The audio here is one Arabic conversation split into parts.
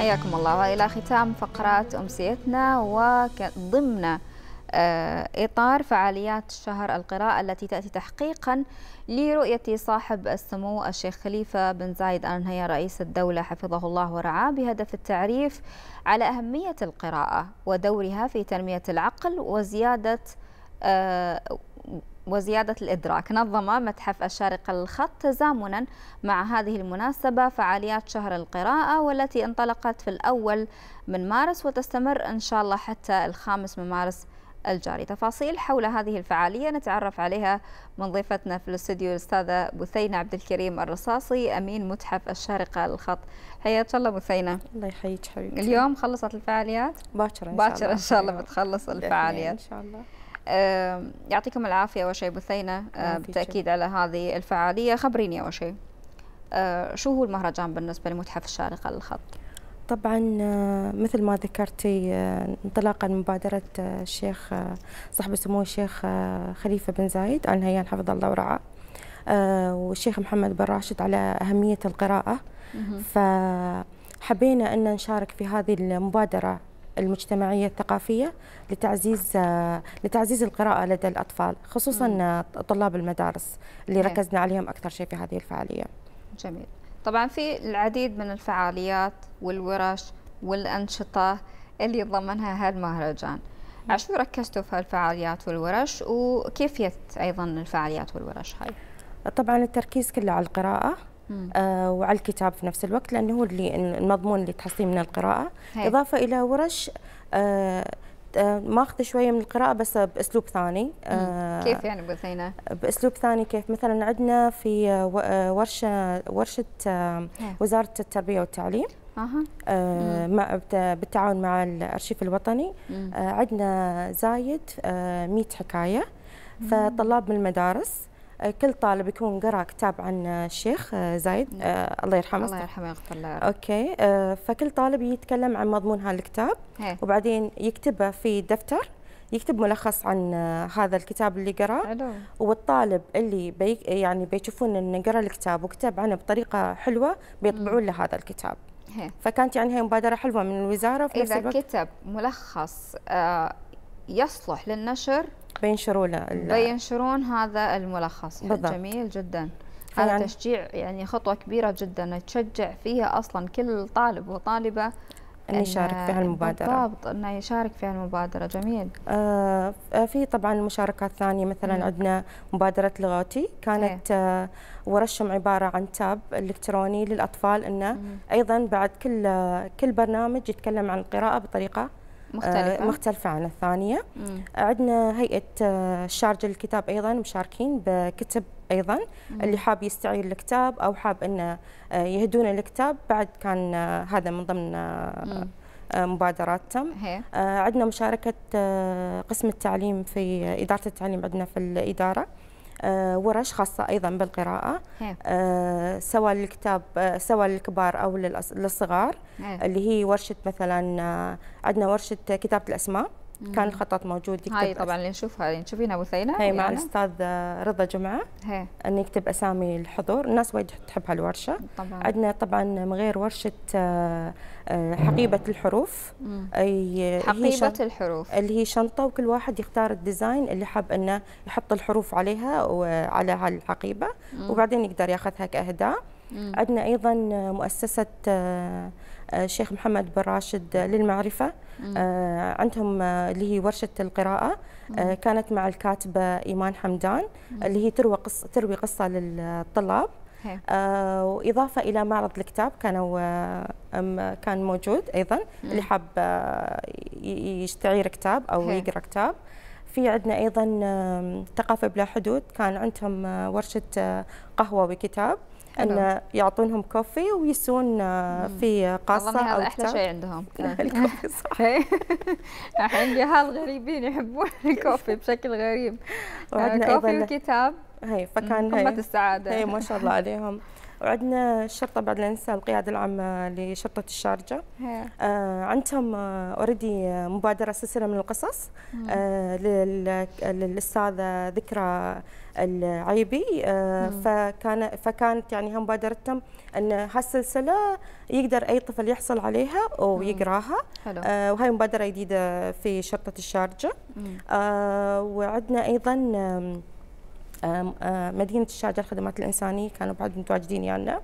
حياكم الله والى ختام فقرات امسيتنا وضمن آه، إطار فعاليات شهر القراءة التي تأتي تحقيقا لرؤية صاحب السمو الشيخ خليفة بن زايد آل نهيان رئيس الدولة حفظه الله ورعاه بهدف التعريف على أهمية القراءة ودورها في تنمية العقل وزيادة آه، وزيادة الإدراك نظم متحف الشارقة للخط تزامنا مع هذه المناسبة فعاليات شهر القراءة والتي انطلقت في الأول من مارس وتستمر إن شاء الله حتى الخامس من مارس الجاري تفاصيل حول هذه الفعالية نتعرف عليها من ضيفتنا في الاستوديو الأستاذة بثينة عبد الكريم الرصاصي أمين متحف الشارقة للخط حياك الله بثينة الله يحييك حبيبتي اليوم خلصت الفعاليات باكر إن شاء الله باكر إن شاء الله بتخلص الفعاليات إن شاء الله يعطيكم العافية أول شيء بثينة بالتأكيد على هذه الفعالية خبريني أول شيء آه، شو هو المهرجان بالنسبة لمتحف الشارقة للخط؟ طبعا آه، مثل ما ذكرتي آه، انطلاقا من مبادرة الشيخ صاحب سمو الشيخ خليفة بن زايد آل نهيان حفظ الله ورعاه والشيخ محمد بن راشد على أهمية القراءة فحبينا أن نشارك في هذه المبادرة المجتمعيه الثقافيه لتعزيز لتعزيز القراءه لدى الاطفال خصوصا طلاب المدارس اللي ركزنا عليهم اكثر شيء في هذه الفعاليه. جميل. طبعا في العديد من الفعاليات والورش والانشطه اللي ضمنها هالمهرجان. عشان ركزتوا في هالفعاليات والورش وكيفيه ايضا الفعاليات والورش هاي؟ طبعا التركيز كله على القراءه آه وعلى الكتاب في نفس الوقت لانه هو اللي المضمون اللي تحصليه من القراءه هي. اضافه الى ورش آه, آه، شويه من القراءه بس باسلوب ثاني آه، كيف يعني بثينه باسلوب ثاني كيف مثلا عندنا في آه، ورشه ورشه وزاره التربيه والتعليم آه مع بالتعاون مع الارشيف الوطني آه عندنا زايد 100 حكايه فطلاب من المدارس كل طالب يكون قرأ كتاب عن الشيخ آه، زايد نعم. آه الله يرحمه الله يرحمه يغفر له اوكي آه فكل طالب يتكلم عن مضمون هالكتاب وبعدين يكتبه في دفتر يكتب ملخص عن آه، هذا الكتاب اللي قراه والطالب اللي بي يعني بيشوفون انه قرا الكتاب وكتب عنه بطريقه حلوه بيطبعون له هذا الكتاب هي. فكانت يعني هي مبادره حلوه من الوزاره في نفس الوقت اذا كتب ملخص آه يصلح للنشر بينشروا له بينشرون هذا الملخص بالضبط. جميل جدا هذا يعني تشجيع يعني خطوه كبيره جدا تشجع فيها اصلا كل طالب وطالبه أن يشارك في هالمبادرة بالضبط أنه يشارك في هالمبادرة جميل آه, آه، في طبعا مشاركات ثانية مثلا مم. عندنا مبادرة لغاتي كانت آه ورشم عبارة عن تاب إلكتروني للأطفال أنه مم. أيضا بعد كل آه، كل برنامج يتكلم عن القراءة بطريقة آه، مختلفة مختلفة عن الثانية مم. عندنا هيئة الشارج آه، الكتاب أيضا مشاركين بكتب أيضا مم. اللي حاب يستعير الكتاب أو حاب أنه آه، يهدون الكتاب بعد كان هذا من ضمن مم. عندنا مشاركة قسم التعليم في إدارة التعليم عندنا في الإدارة آه، ورش خاصة أيضا بالقراءة آه، سواء للكتاب آه، سواء للكبار أو للصغار اللي هي ورشة مثلا عندنا ورشة كتابة الأسماء كان الخطط موجود يكتب هاي طبعا اللي نشوفها اللي تشوفينها ابو ثينا هي مع يعني الاستاذ رضا جمعه هي. ان يكتب اسامي الحضور الناس وايد تحب هالورشه طبعا عندنا طبعا من غير ورشه آه، آه، حقيبه الحروف أي حقيبه الحروف اللي هي شنطه وكل واحد يختار الديزاين اللي حاب انه يحط الحروف عليها وعلى هالحقيبه وبعدين يقدر ياخذها كاهداء عندنا ايضا مؤسسه الشيخ آه، آه، محمد بن راشد آه، للمعرفه عندهم اللي هي ورشه القراءه كانت مع الكاتبه ايمان حمدان اللي هي تروي قصه تروي قصه للطلاب هي. واضافه الى معرض الكتاب كانوا كان موجود ايضا مم. اللي حاب يستعير كتاب او هي. يقرا كتاب في عندنا ايضا ثقافه بلا حدود كان عندهم ورشه قهوه وكتاب ان يعطونهم كوفي ويسون آه، في قصة والله هذا احلى شيء عندهم الكوفي صح عندي إيه. هالغريبين يحبون الكوفي بشكل غريب آه، كوفي وكتاب هي فكان قمه السعاده هي ما شاء الله عليهم وعندنا الشرطه بعد لا ننسى القياده العامه لشرطه الشارجه آه عندهم اوريدي مبادره سلسله من القصص آه للاستاذه ذكرى العيبي آه فكان فكانت يعني هم مبادرتهم ان هالسلسله يقدر اي طفل يحصل عليها ويقراها حلو. آه وهي مبادره جديده في شرطه الشارجه آه وعندنا ايضا مدينه الشاجر الخدمات الانسانيه كانوا بعد متواجدين يانا يعني.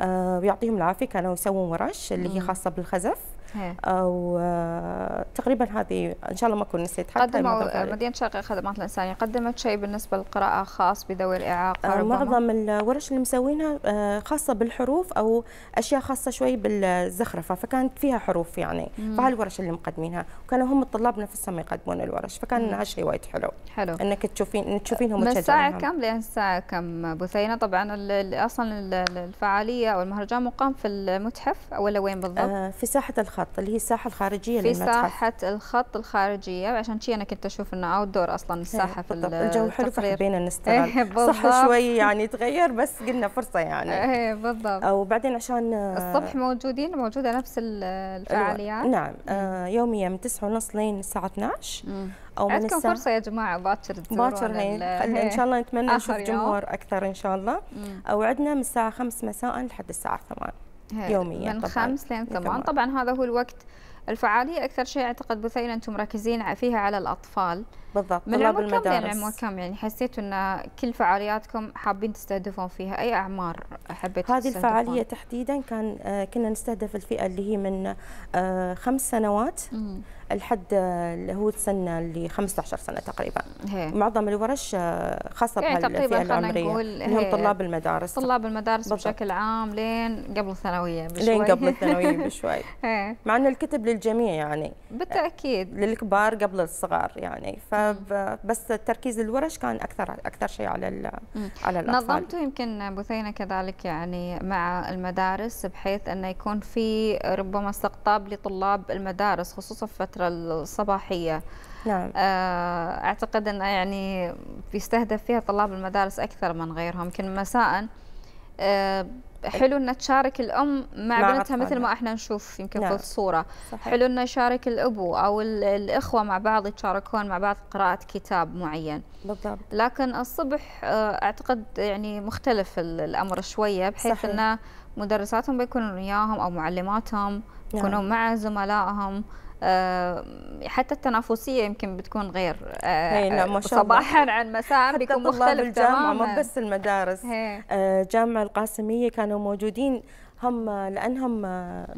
نعم. ويعطيهم العافيه كانوا يسوون ورش اللي هي خاصه بالخزف إيه. او آه، تقريبا هذه ان شاء الله ما اكون نسيت حتى قدموا مدينه شرق الخدمات الانسانيه قدمت شيء بالنسبه للقراءه خاص بذوي الاعاقه آه، معظم الورش اللي مسوينها آه، خاصه بالحروف او اشياء خاصه شوي بالزخرفه فكانت فيها حروف يعني فهالورش اللي مقدمينها وكانوا هم الطلاب نفسهم يقدمون الورش فكان هالشيء وايد حلو حلو انك تشوفين تشوفينهم من الساعه كم لين الساعه كم بثينه طبعا اصلا الفعاليه او المهرجان مقام في المتحف ولا وين بالضبط؟ في ساحه الخط اللي هي الساحه الخارجيه في ساحه الخط الخارجيه وعشان شي انا كنت اشوف انه اوت دور اصلا إيه، الساحه في بالضبط. الجو حلو فحبينا نستغل إيه، صح شوي يعني تغير بس قلنا فرصه يعني ايه بالضبط وبعدين عشان الصبح موجودين موجوده نفس الفعاليات نعم آه، يوميا من 9:30 لين الساعه 12 مم. او من عندكم فرصه يا جماعه باكر تزورون باكر ان شاء الله نتمنى نشوف جمهور اكثر ان شاء الله او عندنا من الساعه 5 مساء لحد الساعه 8 يوميا من طبعاً. خمس لين ثمان طبعا هذا هو الوقت الفعالية أكثر شيء أعتقد بثينه أنتم مركزين فيها على الأطفال بالضبط من طلاب يعني، المدارس من عمر كم يعني حسيتوا أن كل فعالياتكم حابين تستهدفون فيها أي أعمار حبيت هذه الفعالية تحديدا كان آه، كنا نستهدف الفئة اللي هي من آه، خمس سنوات الحد اللي هو السن اللي 15 سنه تقريبا هي. معظم الورش آه، خاصه يعني بهالفئه العمريه اللي هم طلاب المدارس طلاب المدارس بالضبط. بشكل عام لين قبل الثانويه بشوي لين قبل الثانويه بشوي مع ان الكتب للجميع يعني بالتاكيد آه، للكبار قبل الصغار يعني فبس تركيز الورش كان اكثر اكثر شيء على على الاطفال نظمته يمكن بثينه كذلك يعني مع المدارس بحيث انه يكون في ربما استقطاب لطلاب المدارس خصوصا في الفترة الصباحية نعم. آه، أعتقد أن يعني بيستهدف فيها طلاب المدارس أكثر من غيرهم يمكن مساء آه، حلو أن تشارك الأم مع, مع بنتها مثل ما احنا نشوف يمكن نعم. في الصورة صحيح. حلو أن يشارك الأبو أو الإخوة مع بعض يتشاركون مع بعض قراءة كتاب معين بالضبط لكن الصبح آه، أعتقد يعني مختلف الأمر شوية بحيث أن مدرساتهم بيكونوا وياهم أو معلماتهم نعم. يكونوا مع زملائهم آه، حتى التنافسيه يمكن بتكون غير آه، صباحا عن مساء بيكون مختلف الجامعة تماما مو بس المدارس آه، جامعه القاسميه كانوا موجودين هم لانهم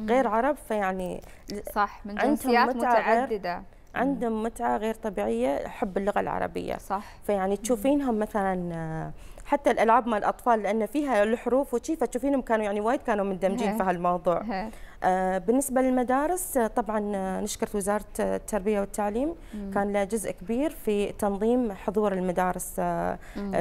غير عرب فيعني صح من جنسيات متعدده عندهم متعه غير طبيعيه حب اللغه العربيه صح فيعني تشوفينهم مثلا حتى الالعاب مال الاطفال لان فيها الحروف وشي فتشوفينهم كانوا يعني وايد كانوا مندمجين في هالموضوع هي. آه، بالنسبه للمدارس آه، طبعا آه، نشكر وزاره التربيه والتعليم كان لها جزء كبير في تنظيم حضور المدارس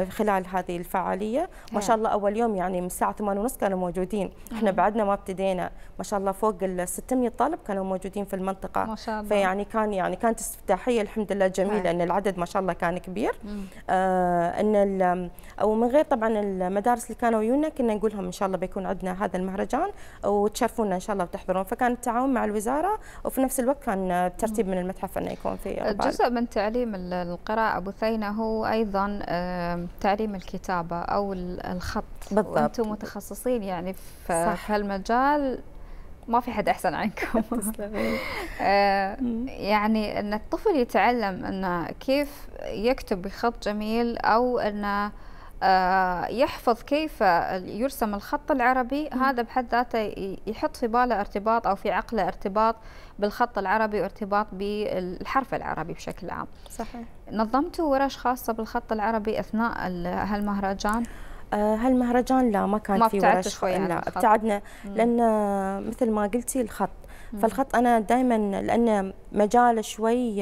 خلال هذه الفعاليه ما شاء الله اول يوم يعني من الساعه 8:30 كانوا موجودين احنا بعدنا ما ابتدينا ما شاء الله فوق ال 600 طالب كانوا موجودين في المنطقه ما شاء الله فيعني كان يعني كانت استفتاحيه الحمد لله جميله ان العدد ما شاء الله كان كبير آه ان او من غير طبعا المدارس اللي كانوا يونا كنا نقول لهم ان شاء الله بيكون عندنا هذا المهرجان وتشرفونا ان شاء الله تحضرون فكان التعاون مع الوزاره وفي نفس الوقت كان ترتيب من المتحف انه يكون في جزء من تعليم القراءه ابو ثينه هو ايضا تعليم الكتابه او الخط بالضبط وانتم متخصصين يعني في صح. هالمجال ما في حد احسن عنكم آه، يعني ان الطفل يتعلم انه كيف يكتب بخط جميل او انه آه، يحفظ كيف يرسم الخط العربي هذا بحد ذاته يحط في باله ارتباط أو في عقله ارتباط بالخط العربي وارتباط بالحرف العربي بشكل عام صحيح نظمتوا ورش خاصة بالخط العربي أثناء هالمهرجان؟ آه، هالمهرجان لا ما كان ما في ورش شوي لا ابتعدنا لان مثل ما قلتي الخط فالخط انا دائما لان مجال شوي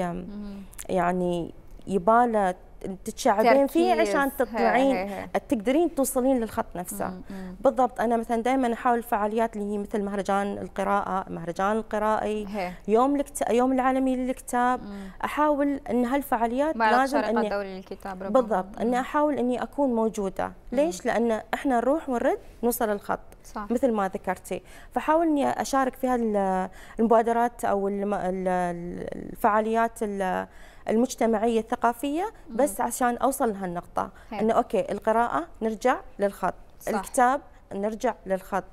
يعني يباله تتشعبين فيه عشان تطلعين هي هي. تقدرين توصلين للخط نفسه مم. مم. بالضبط انا مثلا دائما احاول فعاليات اللي هي مثل مهرجان القراءه مهرجان القرائي هي. يوم الكت... يوم العالمي للكتاب مم. احاول ان هالفعاليات لازم اني دولي للكتاب ربما. بالضبط اني احاول اني اكون موجوده ليش لان احنا نروح ونرد نوصل الخط صح. مثل ما ذكرتي فحاول اني اشارك في هالمبادرات او الفعاليات المجتمعيه الثقافيه بس عشان اوصل لهالنقطه انه اوكي القراءه نرجع للخط صح. الكتاب نرجع للخط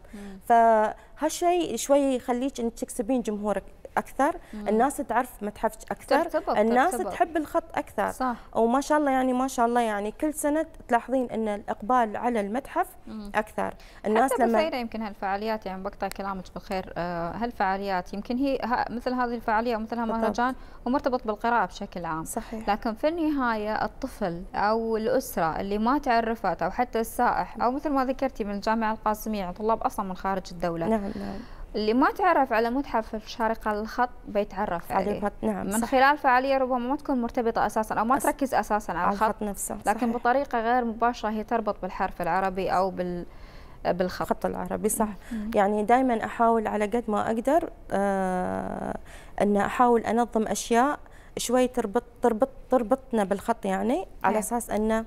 فهالشيء شوي يخليك انك تكسبين جمهورك اكثر مم. الناس تعرف متحفك اكثر ترتبط. الناس ترتبط. تحب الخط اكثر صح. وما شاء الله يعني ما شاء الله يعني كل سنه تلاحظين ان الاقبال على المتحف مم. اكثر الناس حتى لما يمكن هالفعاليات يعني بقطع كلامك بالخير آه، هالفعاليات يمكن هي مثل هذه الفعاليه ومثل مهرجان ومرتبط بالقراءه بشكل عام صحيح. لكن في النهايه الطفل او الاسره اللي ما تعرفت او حتى السائح او مثل ما ذكرتي من الجامعه القاسميه يعني طلاب اصلا من خارج الدوله نعم نعم اللي ما تعرف على متحف الشارقة للخط بيتعرف عليه نعم من صح. خلال فعالية ربما ما تكون مرتبطة أساسا أو ما أس... تركز أساسا على, على الخط نفسه لكن صحيح. بطريقة غير مباشرة هي تربط بالحرف العربي أو بال بالخط الخط العربي صح مم. يعني دائما أحاول على قد ما أقدر آه أن أحاول أنظم أشياء شوي تربط تربط تربطنا بالخط يعني مم. على إيه. أساس أن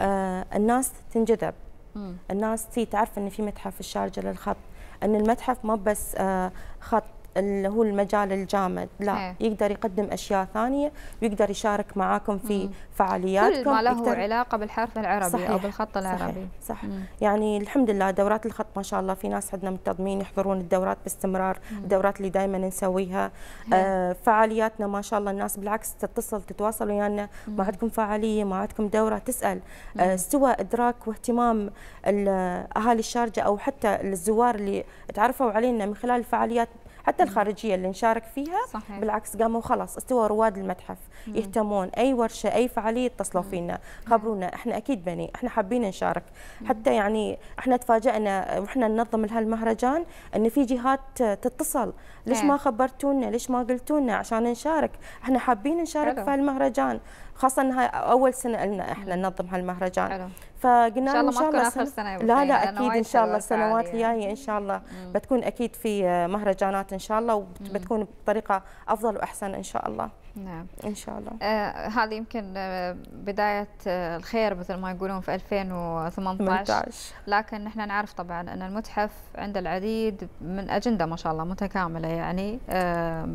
آه الناس تنجذب مم. الناس تي تعرف أن في متحف الشارجة للخط ان المتحف ما بس آه، خط اللي هو المجال الجامد لا هي. إيه. يقدر يقدم اشياء ثانيه ويقدر يشارك معاكم في فعالياتكم كل ما له يقدر... علاقه بالحرف العربي صحيح. او بالخط العربي صح, صح. يعني الحمد لله دورات الخط ما شاء الله في ناس عندنا منتظمين يحضرون الدورات باستمرار مم. الدورات اللي دائما نسويها إيه. آه فعالياتنا ما شاء الله الناس بالعكس تتصل تتواصل ويانا يعني ما عندكم فعاليه ما عندكم دوره تسال آه سوى ادراك واهتمام اهالي الشارجه او حتى الزوار اللي تعرفوا علينا من خلال الفعاليات حتى الخارجيه اللي نشارك فيها صحيح. بالعكس قاموا خلاص استوى رواد المتحف مم. يهتمون اي ورشه اي فعاليه اتصلوا فينا خبرونا احنا اكيد بني احنا حابين نشارك مم. حتى يعني احنا تفاجئنا واحنا ننظم لهالمهرجان ان في جهات تتصل ليش مم. ما خبرتونا ليش ما قلتونا عشان نشارك احنا حابين نشارك حلو. في هالمهرجان خاصه انها اول سنه لنا احنا ننظم هالمهرجان حلو. فقلنا ان شاء الله ما تكون اخر سنه لا لا اكيد ان شاء الله السنوات الجايه ان شاء الله بتكون اكيد في مهرجانات ان شاء الله وبتكون بطريقه افضل واحسن ان شاء الله نعم ان شاء الله آه هذه يمكن آه، بدايه آه، الخير مثل ما يقولون في 2018 18. لكن احنا نعرف طبعا ان المتحف عنده العديد من اجنده ما شاء الله متكامله يعني آه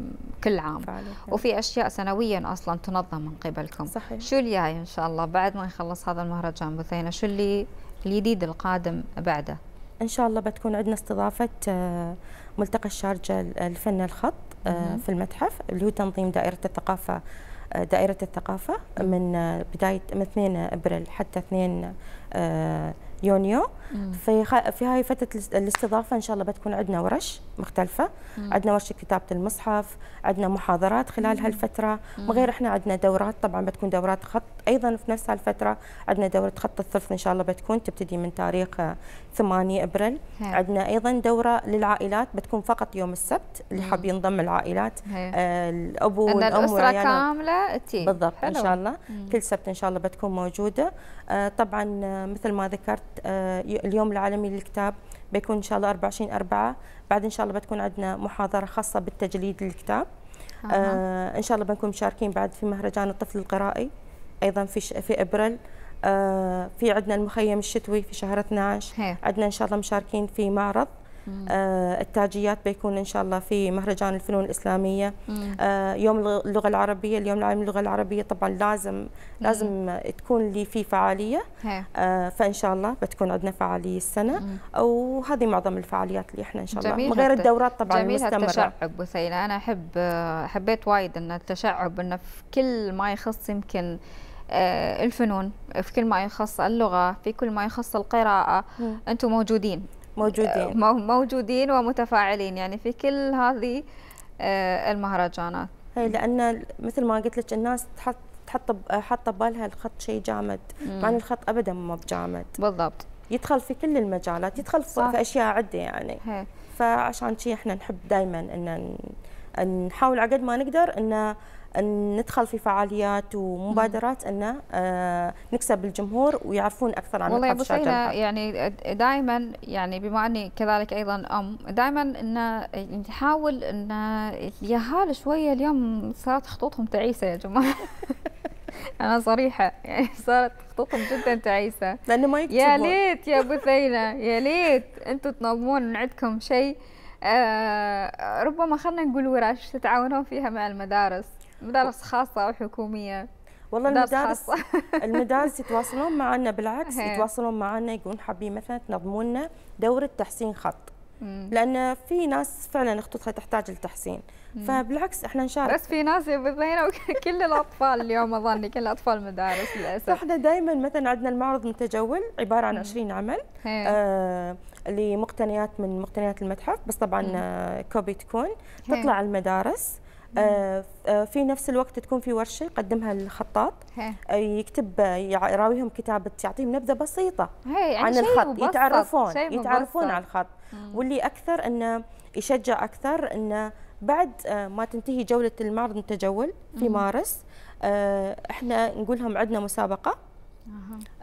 كل عام فعلا. وفي اشياء سنويا اصلا تنظم من قبلكم صحيح. شو الجاي ان شاء الله بعد ما يخلص هذا المهرجان بثينه شو اللي الجديد القادم بعده ان شاء الله بتكون عندنا استضافه آه، ملتقى الشارجه الفن الخط آه، في المتحف اللي هو تنظيم دائره الثقافه آه، دائرة الثقافة من آه، بداية من 2 ابريل حتى 2 يونيو في في هاي فتره الاستضافه ان شاء الله بتكون عندنا ورش مختلفه عندنا ورشه كتابه المصحف عندنا محاضرات خلال هالفتره غير احنا عندنا دورات طبعا بتكون دورات خط ايضا في نفس هالفتره عندنا دوره خط الثلث ان شاء الله بتكون تبتدي من تاريخ 8 ابريل عندنا ايضا دوره للعائلات بتكون فقط يوم السبت اللي حاب ينضم العائلات آه، الابو والام الاسره يعني كامله تي بالضبط حلو. ان شاء الله مم. كل سبت ان شاء الله بتكون موجوده آه طبعا آه، مثل ما ذكرت آه اليوم العالمي للكتاب بيكون ان شاء الله 24 4 بعد ان شاء الله بتكون عندنا محاضره خاصه بالتجليد للكتاب آه ان شاء الله بنكون مشاركين بعد في مهرجان الطفل القرائي ايضا في في ابريل آه، في عندنا المخيم الشتوي في شهر 12 عندنا ان شاء الله مشاركين في معرض آه التاجيات بيكون ان شاء الله في مهرجان الفنون الاسلاميه آه يوم اللغه العربيه اليوم العالمي للغه العربيه طبعا لازم مم. لازم تكون لي في فعاليه آه فان شاء الله بتكون عندنا فعاليه السنه وهذه معظم الفعاليات اللي احنا ان شاء الله غير الدورات طبعا جميل المستمره التشعب بثينه انا احب آه، حبيت وايد ان التشعب انه في كل ما يخص يمكن آه، الفنون في كل ما يخص اللغة في كل ما يخص القراءة أنتم موجودين موجودين آه، موجودين ومتفاعلين يعني في كل هذه آه، المهرجانات هي لأن مثل ما قلت لك الناس تحط تحط حاطه ببالها الخط شيء جامد مع ان الخط ابدا مو بجامد بالضبط يدخل في كل المجالات يدخل صح. في اشياء عده يعني هي. فعشان شي احنا نحب دائما ان نحاول على قد ما نقدر ان ندخل في فعاليات ومبادرات ان آه، نكسب الجمهور ويعرفون اكثر عن والله يا يعني دائما يعني بما اني كذلك ايضا ام دائما ان نحاول يعني ان اليهال شويه اليوم صارت خطوطهم تعيسه يا جماعه انا صريحه يعني صارت خطوطهم جدا تعيسه لانه ما يكتبون يا ليت يا بثينه يا ليت انتم تنظمون من عندكم شيء آه ربما خلينا نقول ورش تتعاونون فيها مع المدارس مدارس خاصة أو حكومية والله المدارس المدارس يتواصلون معنا بالعكس إيه. يتواصلون معنا يقولون حابين مثلا تنظمون لنا دوره تحسين خط لان في ناس فعلا خطوطها تحتاج للتحسين فبالعكس احنا نشارك بس في ناس يبغينا كل الاطفال اليوم اظني كل الاطفال مدارس للاسف احنا دائما مثلا عندنا المعرض متجول عباره عن 20 عمل إيه. آه لمقتنيات من مقتنيات المتحف بس طبعا آه، كوبي تكون إيه. تطلع المدارس آه، آه، في نفس الوقت تكون في ورشه يقدمها الخطاط آه، يكتب يراويهم كتابه يعطيهم نبذه بسيطه يعني عن الخط يتعرفون يتعرفون على الخط واللي اكثر انه يشجع اكثر انه بعد ما تنتهي جوله المعرض التجول في مارس احنا نقول لهم عندنا مسابقه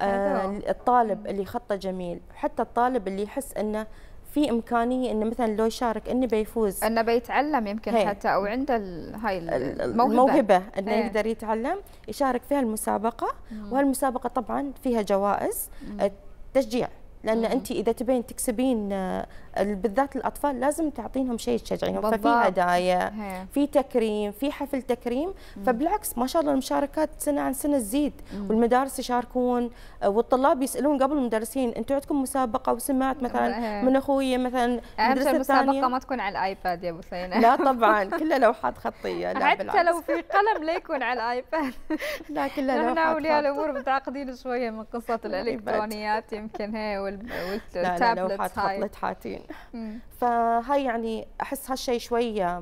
آه الطالب اللي خطه جميل حتى الطالب اللي يحس انه في امكانيه انه مثلا لو يشارك انه بيفوز انه بيتعلم يمكن هي. حتى او عنده هاي الموهبه الموهبه انه يقدر يتعلم يشارك فيها المسابقه مم. وهالمسابقه طبعا فيها جوائز مم. تشجيع لان انت اذا تبين تكسبين آه، بالذات الاطفال لازم تعطينهم شيء تشجعينهم ففي هدايا في تكريم في حفل تكريم فبالعكس ما شاء الله المشاركات سنه عن سنه تزيد والمدارس يشاركون آه، والطلاب يسالون قبل المدرسين انتم عندكم مسابقه وسمعت مثلا من اخوي مثلا مدرسه المسابقه ما تكون على الايباد يا ابو سينا لا طبعا كلها لوحات خطيه لا حتى بالعكس. لو في قلم لا يكون على الايباد لا كلها لوحات نحن اولياء الامور متعقدين شويه من قصه الالكترونيات يمكن هي والتابلت هاي لوحات فهاي يعني احس هالشيء شوي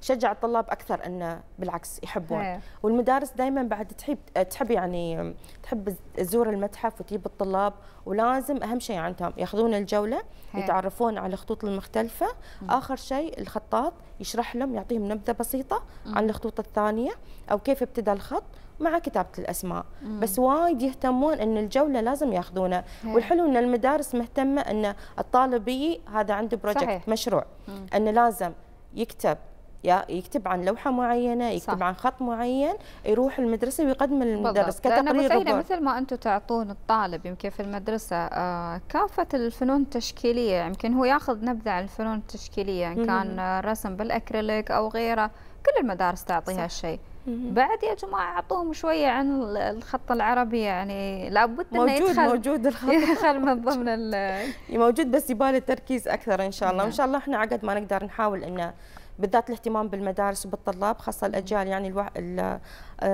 شجع الطلاب اكثر انه بالعكس يحبون هي. والمدارس دائما بعد تحب تحب يعني تحب تزور المتحف وتجيب الطلاب ولازم اهم شيء عندهم ياخذون الجوله هي. يتعرفون على الخطوط المختلفه م. اخر شيء الخطاط يشرح لهم يعطيهم نبذه بسيطه م. عن الخطوط الثانيه او كيف ابتدى الخط مع كتابه الاسماء مم. بس وايد يهتمون ان الجوله لازم ياخذونه والحلو ان المدارس مهتمه ان الطالب هذا عنده بروجكت صحيح. مشروع مم. انه لازم يكتب يكتب عن لوحه معينه يكتب صح. عن خط معين يروح المدرسه ويقدم للمدرس كتقرير ربع مثل ما انتم تعطون الطالب يمكن في المدرسه آه كافه الفنون التشكيليه يمكن هو ياخذ نبذه عن الفنون التشكيليه ان كان رسم بالاكريليك او غيره كل المدارس تعطي هالشيء بعد يا جماعه اعطوهم شويه عن الخط العربي يعني لابد انه يدخل موجود موجود الخط يدخل من ضمن موجود بس يبالي التركيز اكثر ان شاء الله وان نعم. شاء الله احنا عقد ما نقدر نحاول انه بالذات الاهتمام بالمدارس وبالطلاب خاصه الاجيال يعني الوح... آه،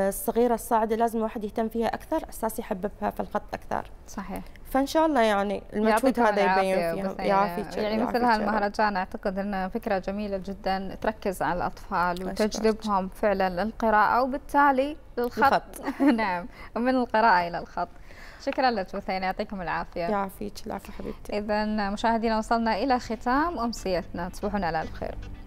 الصغيره الصاعده لازم الواحد يهتم فيها اكثر اساس يحببها في الخط اكثر صحيح فان شاء الله يعني المجهود هذا يبين فيهم يعافيك يعني مثل هالمهرجان اعتقد انه فكره جميله جدا تركز على الاطفال وتجذبهم فعلا للقراءه وبالتالي للخط نعم ومن القراءه الى الخط شكرا لك بثين يعطيكم العافيه يعافيك العافيه حبيبتي اذا مشاهدينا وصلنا الى ختام امسيتنا تصبحون على الخير